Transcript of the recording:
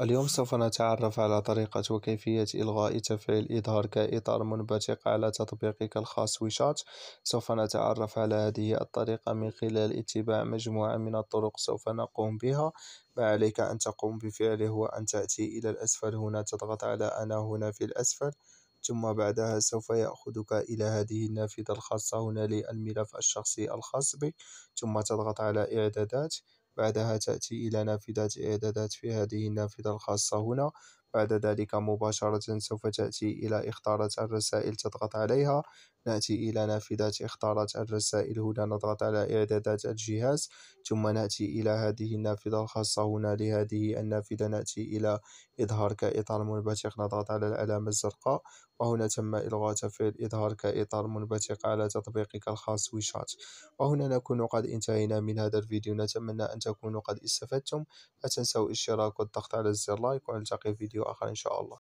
اليوم سوف نتعرف على طريقة وكيفية إلغاء تفعيل إظهار كإطار منبثق على تطبيقك الخاص ويشات سوف نتعرف على هذه الطريقة من خلال اتباع مجموعة من الطرق سوف نقوم بها ما عليك أن تقوم بفعله هو أن تأتي إلى الأسفل هنا تضغط على أنا هنا في الأسفل ثم بعدها سوف يأخذك إلى هذه النافذة الخاصة هنا للملف الشخصي الخاص بك ثم تضغط على إعدادات بعدها تأتي إلى نافذة إعدادات في هذه النافذة الخاصة هنا بعد ذلك مباشرة سوف تأتي إلى اختارة الرسائل تضغط عليها نأتي إلى نافذة اختارة الرسائل هنا نضغط على إعدادات الجهاز ثم نأتي إلى هذه النافذة الخاصة هنا لهذه النافذة نأتي إلى إظهار كإطار منبثق نضغط على العلامة الزرقاء وهنا تم إلغاء تفعيل إظهار كإطار منبثق على تطبيقك الخاص ويشات وهنا نكون قد انتهينا من هذا الفيديو نتمنى أن تكونوا قد استفدتم لا تنسوا الاشتراك والضغط على زر لايك ونلتقي في فيديو آخر إن شاء الله